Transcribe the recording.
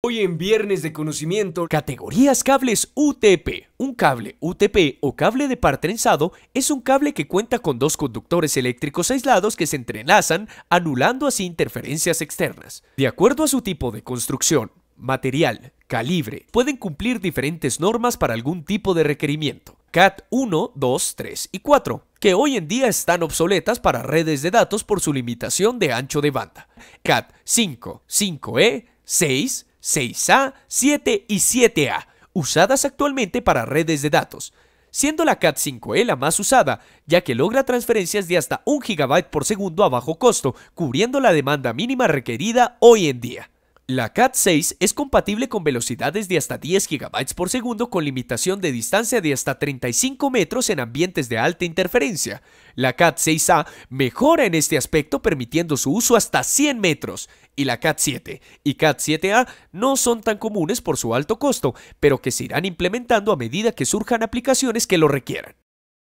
Hoy en Viernes de Conocimiento, categorías cables UTP. Un cable UTP o cable de par trenzado es un cable que cuenta con dos conductores eléctricos aislados que se entrelazan, anulando así interferencias externas. De acuerdo a su tipo de construcción, material, calibre, pueden cumplir diferentes normas para algún tipo de requerimiento. CAT 1, 2, 3 y 4, que hoy en día están obsoletas para redes de datos por su limitación de ancho de banda. CAT 5, 5E, 6, 6A, 7 y 7A, usadas actualmente para redes de datos, siendo la CAT5E la más usada, ya que logra transferencias de hasta 1 GB por segundo a bajo costo, cubriendo la demanda mínima requerida hoy en día. La CAT6 es compatible con velocidades de hasta 10 GB por segundo con limitación de distancia de hasta 35 metros en ambientes de alta interferencia. La CAT6A mejora en este aspecto permitiendo su uso hasta 100 metros y la CAT7 y CAT7A no son tan comunes por su alto costo, pero que se irán implementando a medida que surjan aplicaciones que lo requieran.